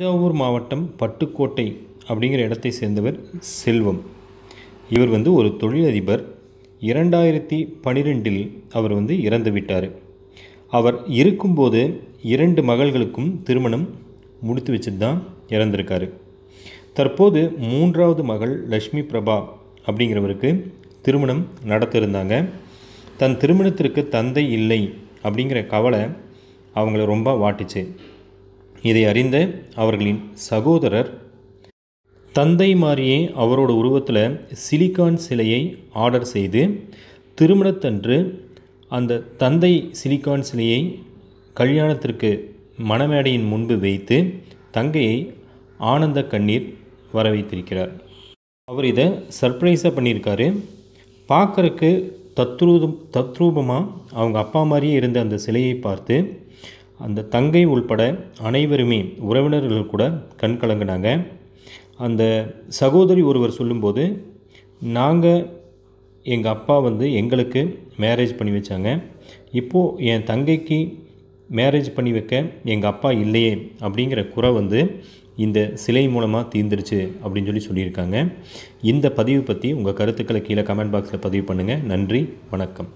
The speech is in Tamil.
தஞ்சாவூர் மாவட்டம் பட்டுக்கோட்டை அப்படிங்கிற இடத்தை சேர்ந்தவர் செல்வம் இவர் வந்து ஒரு தொழிலதிபர் இரண்டாயிரத்தி பனிரெண்டில் அவர் வந்து இறந்து விட்டார் அவர் இருக்கும்போது இரண்டு மகள்களுக்கும் திருமணம் முடித்து வச்சு தான் இறந்திருக்கார் தற்போது மூன்றாவது மகள் லக்ஷ்மி பிரபா அப்படிங்கிறவருக்கு திருமணம் நடத்திருந்தாங்க தன் திருமணத்திற்கு தந்தை இல்லை அப்படிங்கிற கவலை அவங்கள ரொம்ப வாட்டுச்சு இதை அறிந்த அவர்களின் சகோதரர் தந்தை மாறியே அவரோட உருவத்தில் சிலிக்கான் சிலையை ஆர்டர் செய்து திருமணத்தன்று அந்த தந்தை சிலிக்கான் சிலையை கல்யாணத்திற்கு மணமேடையின் முன்பு வைத்து தங்கையை ஆனந்த கண்ணீர் வர வைத்திருக்கிறார் அவர் இதை சர்ப்ரைஸாக பண்ணியிருக்காரு பார்க்குறக்கு தத்ரூபம் தத்ரூபமாக அவங்க அப்பா மாதிரியே இருந்த அந்த சிலையை பார்த்து அந்த தங்கை உள்பட அனைவருமே உறவினர்கள் கூட கண் கலங்கினாங்க அந்த சகோதரி ஒருவர் சொல்லும்போது நாங்கள் எங்கள் அப்பா வந்து எங்களுக்கு மேரேஜ் பண்ணி வச்சாங்க இப்போது என் தங்கைக்கு மேரேஜ் பண்ணி வைக்க எங்கள் அப்பா இல்லையே அப்படிங்கிற குறை வந்து இந்த சிலை மூலமாக தீர்ந்துருச்சு அப்படின்னு சொல்லி சொல்லியிருக்காங்க இந்த பதிவு பற்றி உங்கள் கருத்துக்களை கீழே கமெண்ட் பாக்ஸில் பதிவு பண்ணுங்கள் நன்றி வணக்கம்